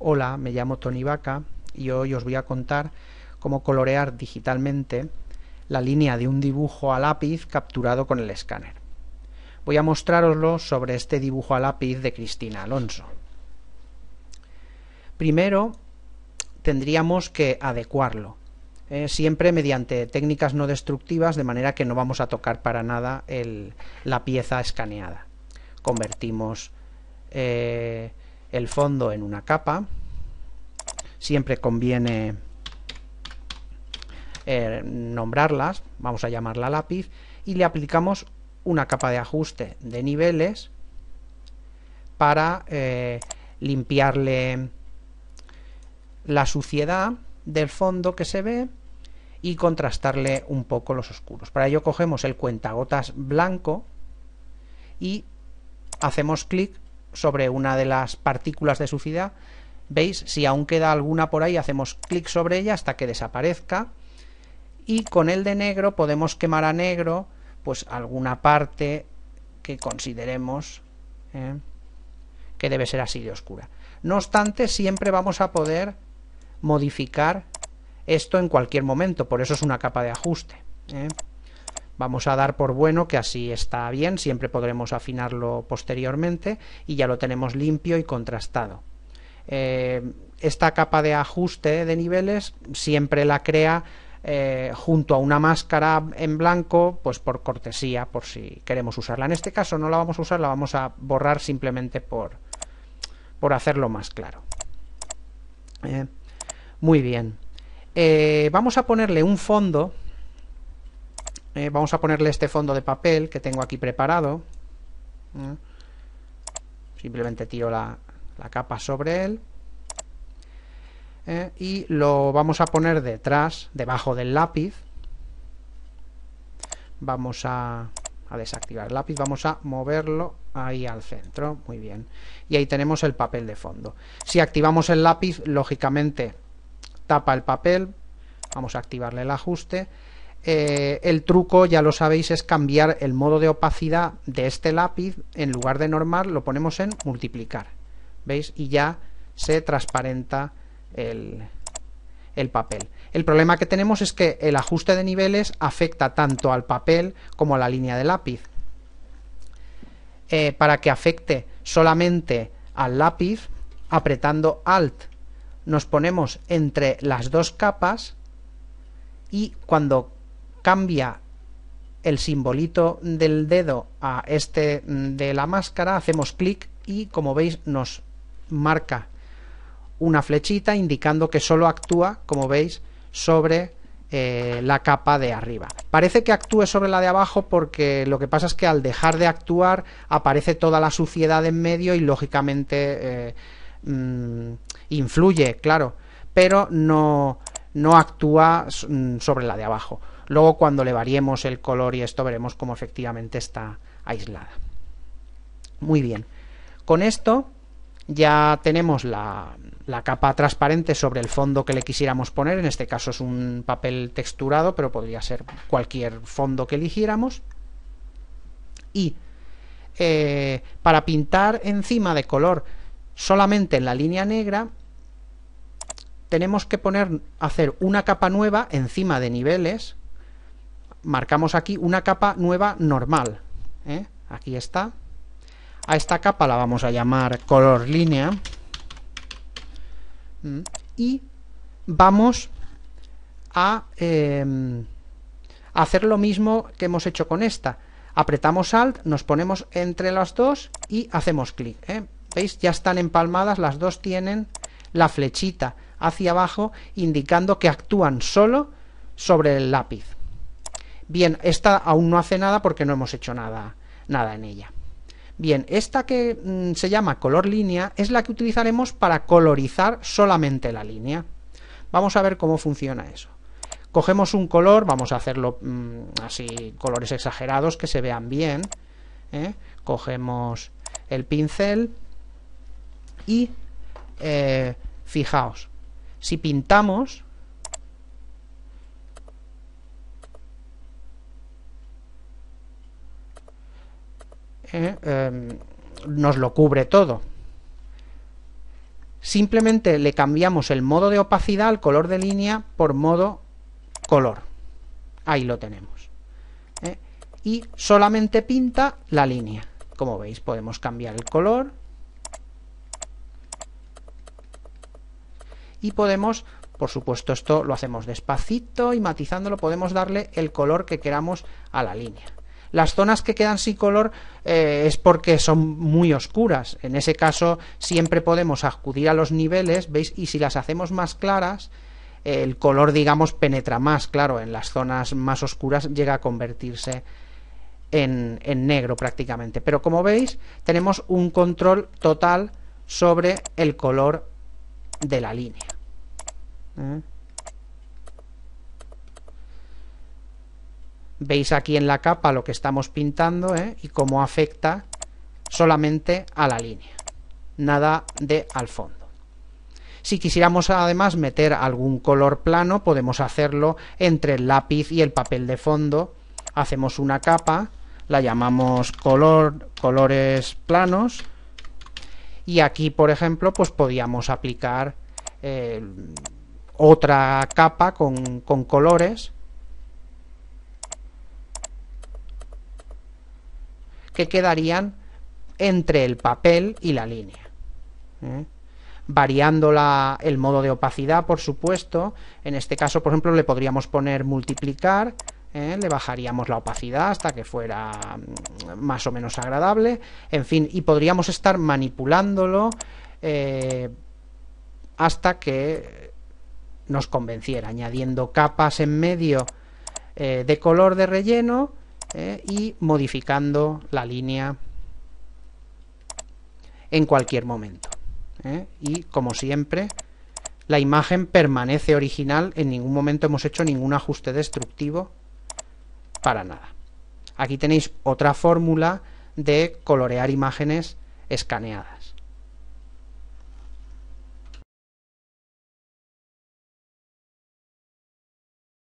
Hola, me llamo Tony Vaca y hoy os voy a contar cómo colorear digitalmente la línea de un dibujo a lápiz capturado con el escáner. Voy a mostraroslo sobre este dibujo a lápiz de Cristina Alonso. Primero, tendríamos que adecuarlo, eh, siempre mediante técnicas no destructivas, de manera que no vamos a tocar para nada la pieza escaneada. Convertimos eh, el fondo en una capa. Siempre conviene eh, nombrarlas, vamos a llamarla lápiz, y le aplicamos una capa de ajuste de niveles para eh, limpiarle la suciedad del fondo que se ve y contrastarle un poco los oscuros. Para ello cogemos el cuentagotas blanco y hacemos clic sobre una de las partículas de suciedad, ¿Veis? Si aún queda alguna por ahí, hacemos clic sobre ella hasta que desaparezca. Y con el de negro podemos quemar a negro pues alguna parte que consideremos eh, que debe ser así de oscura. No obstante, siempre vamos a poder modificar esto en cualquier momento, por eso es una capa de ajuste. Eh. Vamos a dar por bueno que así está bien, siempre podremos afinarlo posteriormente y ya lo tenemos limpio y contrastado. Eh, esta capa de ajuste de niveles siempre la crea eh, junto a una máscara en blanco, pues por cortesía, por si queremos usarla. En este caso no la vamos a usar, la vamos a borrar simplemente por, por hacerlo más claro. Eh, muy bien. vamos a ponerle un fondo eh, vamos a ponerle este fondo de papel que tengo aquí preparado. Mm. Simplemente tiro la, capa sobre él. Eh, y lo vamos a poner detrás, debajo del lápiz. Vamos a desactivar el lápiz, vamos a moverlo ahí al centro, muy bien. Y ahí tenemos el papel de fondo. Si activamos el lápiz, lógicamente tapa el papel, vamos a activarle el ajuste eh, el truco, ya lo sabéis, es cambiar el modo de opacidad de este lápiz, en lugar de normal lo ponemos en multiplicar, ¿veis? Y ya se transparenta el, papel. El problema que tenemos es que el ajuste de niveles afecta tanto al papel como a la línea de lápiz. Eh, para que afecte solamente al lápiz, apretando Alt nos ponemos entre las dos capas y cuando cambia el simbolito del dedo a este mm, de la máscara, hacemos clic y como veis nos marca una flechita indicando que solo actúa, como veis, sobre eh, la capa de arriba. Parece que actúe sobre la de abajo porque lo que pasa es que al dejar de actuar aparece toda la suciedad en medio y lógicamente eh, mm, influye, claro, pero no, no actúa mm, sobre la de abajo. Luego cuando le variemos el color y esto veremos cómo efectivamente está aislada. Muy bien. Con esto ya tenemos la, capa transparente sobre el fondo que le quisiéramos poner, en este caso es un papel texturado, pero podría ser cualquier fondo que eligiéramos. Y eh, para pintar encima de color solamente en la línea negra, tenemos que poner, hacer una capa nueva encima de niveles, marcamos aquí una capa nueva normal. ¿eh? Aquí está. A esta capa la vamos a llamar color línea. Mm, y vamos a em, hacer lo mismo que hemos hecho con esta. Apretamos Alt, nos ponemos entre las dos y hacemos clic. ¿eh? ¿Veis? Ya están empalmadas, las dos tienen la flechita hacia abajo indicando que actúan solo sobre el lápiz. Bien, esta aún no hace nada porque no hemos hecho nada, nada en ella. Bien, esta que mm, se llama color línea es la que utilizaremos para colorizar solamente la línea. Vamos a ver cómo funciona eso. Cogemos un color, vamos a hacerlo mm, así, colores exagerados que se vean bien. ¿eh? Cogemos el pincel y eh, fijaos, si pintamos, Em, nos lo cubre todo. Simplemente le cambiamos el modo de opacidad al color de línea por modo color. Ahí lo tenemos. ¿eh? Y solamente pinta la línea. Como veis, podemos cambiar el color. Y podemos, por supuesto, esto lo hacemos despacito y matizándolo, podemos darle el color que queramos a la línea. Las zonas que quedan sin color eh, es porque son muy oscuras. En ese caso siempre podemos acudir a los niveles, ¿veis? Y si las hacemos más claras, el color, digamos, penetra más. Claro, en las zonas más oscuras llega a convertirse en, negro prácticamente. Pero como veis, tenemos un control total sobre el color de la línea. ¿Eh? Veis aquí en la capa lo que estamos pintando ¿eh? y cómo afecta solamente a la línea, nada de al fondo. Si quisiéramos además meter algún color plano, podemos hacerlo entre el lápiz y el papel de fondo. Hacemos una capa, la llamamos color, colores planos, y aquí, por ejemplo, pues podíamos aplicar eh, otra capa con colores que quedarían entre el papel y la línea. ¿eh? Variando el modo de opacidad, por supuesto. En este caso, por ejemplo, le podríamos poner multiplicar. ¿eh? Le bajaríamos la opacidad hasta que fuera mm, más o menos agradable. En fin, y podríamos estar manipulándolo eh, hasta que nos convenciera, añadiendo capas en medio de color de relleno eh, y modificando la línea en cualquier momento. Eh. Y como siempre, la imagen permanece original, en ningún momento hemos hecho ningún ajuste destructivo para nada. Aquí tenéis otra fórmula de colorear imágenes escaneadas.